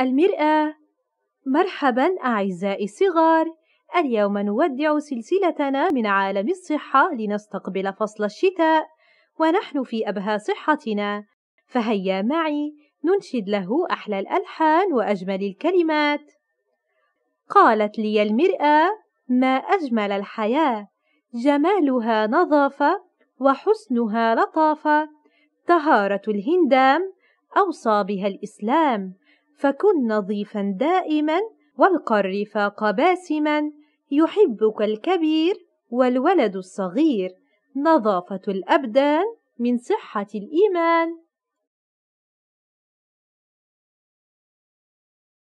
المرآة مرحبا أعزائي الصغار اليوم نودع سلسلتنا من عالم الصحة لنستقبل فصل الشتاء ونحن في أبهى صحتنا فهيا معي ننشد له أحلى الألحان وأجمل الكلمات قالت لي المرأة ما أجمل الحياة جمالها نظافة وحسنها لطافة طهارة الهندام أوصى بها الإسلام فكن نظيفا دائما والقى الرفاق باسما يحبك الكبير والولد الصغير نظافة الأبدان من صحة الإيمان